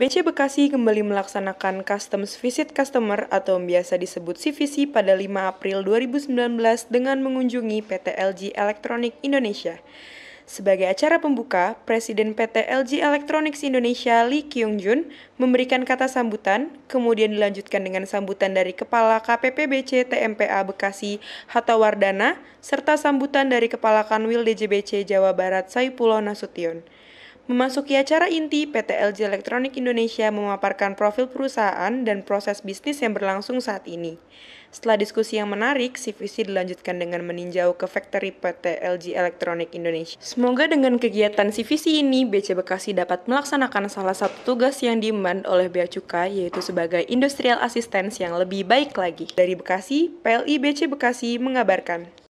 BC Bekasi kembali melaksanakan Customs Visit Customer atau biasa disebut CVC pada 5 April 2019 dengan mengunjungi PT LG Elektronik Indonesia. Sebagai acara pembuka, Presiden PT LG Electronics Indonesia Lee Kyung Jun memberikan kata sambutan, kemudian dilanjutkan dengan sambutan dari Kepala KPPBC TMPA Bekasi Hatta Wardana serta sambutan dari Kepala Kanwil DJBC Jawa Barat Saipulo Nasution. Memasuki acara inti, PT LG Elektronik Indonesia memaparkan profil perusahaan dan proses bisnis yang berlangsung saat ini. Setelah diskusi yang menarik, CVC dilanjutkan dengan meninjau ke factory PT LG Elektronik Indonesia. Semoga dengan kegiatan CVC ini, BC Bekasi dapat melaksanakan salah satu tugas yang diemban oleh Bea Cukai, yaitu sebagai industrial assistance yang lebih baik lagi. Dari Bekasi, PLI BC Bekasi mengabarkan.